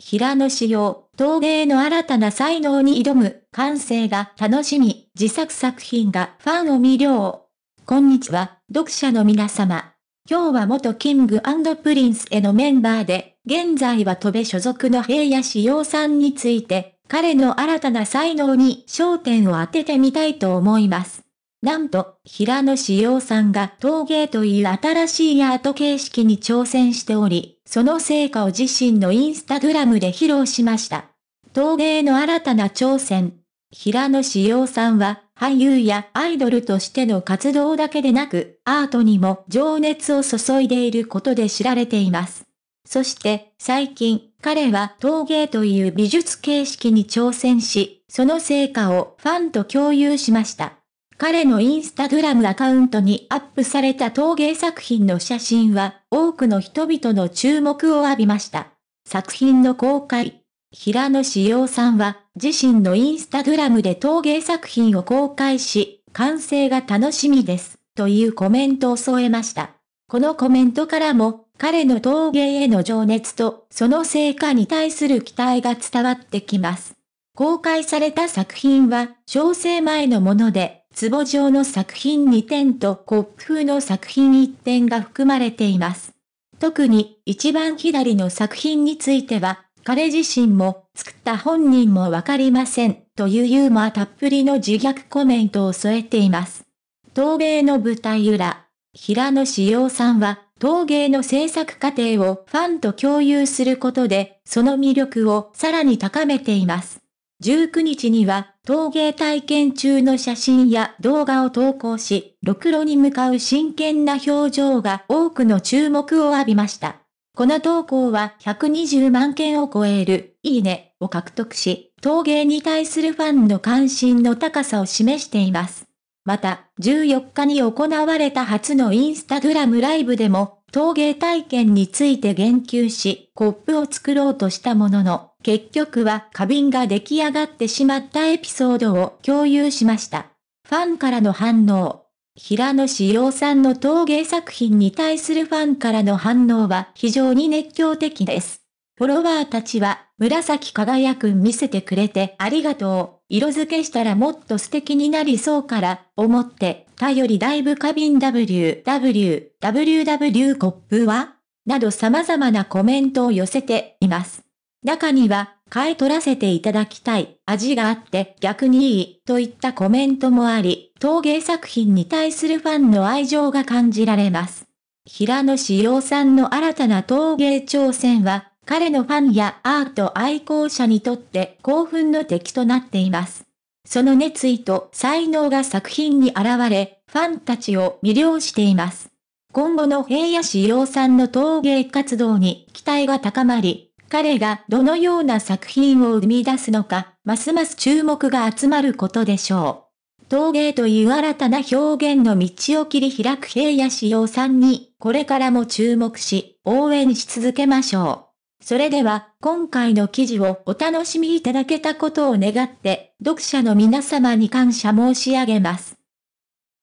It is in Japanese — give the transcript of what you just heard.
平野紫耀、陶芸の新たな才能に挑む、感性が楽しみ、自作作品がファンを魅了。こんにちは、読者の皆様。今日は元キングプリンスへのメンバーで、現在は戸部所属の平野紫耀さんについて、彼の新たな才能に焦点を当ててみたいと思います。なんと、平野紫耀さんが陶芸という新しいアート形式に挑戦しており、その成果を自身のインスタグラムで披露しました。陶芸の新たな挑戦。平野志陽さんは、俳優やアイドルとしての活動だけでなく、アートにも情熱を注いでいることで知られています。そして、最近、彼は陶芸という美術形式に挑戦し、その成果をファンと共有しました。彼のインスタグラムアカウントにアップされた陶芸作品の写真は多くの人々の注目を浴びました。作品の公開。平野志陽さんは自身のインスタグラムで陶芸作品を公開し、完成が楽しみです、というコメントを添えました。このコメントからも、彼の陶芸への情熱と、その成果に対する期待が伝わってきます。公開された作品は、小生前のもので、壺状の作品2点とコップ風の作品1点が含まれています。特に一番左の作品については、彼自身も作った本人もわかりませんというユーモアたっぷりの自虐コメントを添えています。東米の舞台裏、平野志陽さんは陶芸の制作過程をファンと共有することで、その魅力をさらに高めています。19日には陶芸体験中の写真や動画を投稿し、ろくろに向かう真剣な表情が多くの注目を浴びました。この投稿は120万件を超える、いいね、を獲得し、陶芸に対するファンの関心の高さを示しています。また、14日に行われた初のインスタグラムライブでも、陶芸体験について言及し、コップを作ろうとしたものの、結局は花瓶が出来上がってしまったエピソードを共有しました。ファンからの反応。平野志陽さんの陶芸作品に対するファンからの反応は非常に熱狂的です。フォロワーたちは、紫輝くん見せてくれてありがとう。色付けしたらもっと素敵になりそうから、思って、頼りだいぶ花瓶 WW、WW コップはなど様々なコメントを寄せています。中には、買い取らせていただきたい、味があって逆にいい、といったコメントもあり、陶芸作品に対するファンの愛情が感じられます。平野志陽さんの新たな陶芸挑戦は、彼のファンやアート愛好者にとって興奮の敵となっています。その熱意と才能が作品に現れ、ファンたちを魅了しています。今後の平野志陽さんの陶芸活動に期待が高まり、彼がどのような作品を生み出すのか、ますます注目が集まることでしょう。陶芸という新たな表現の道を切り開く平野志耀さんに、これからも注目し、応援し続けましょう。それでは、今回の記事をお楽しみいただけたことを願って、読者の皆様に感謝申し上げます。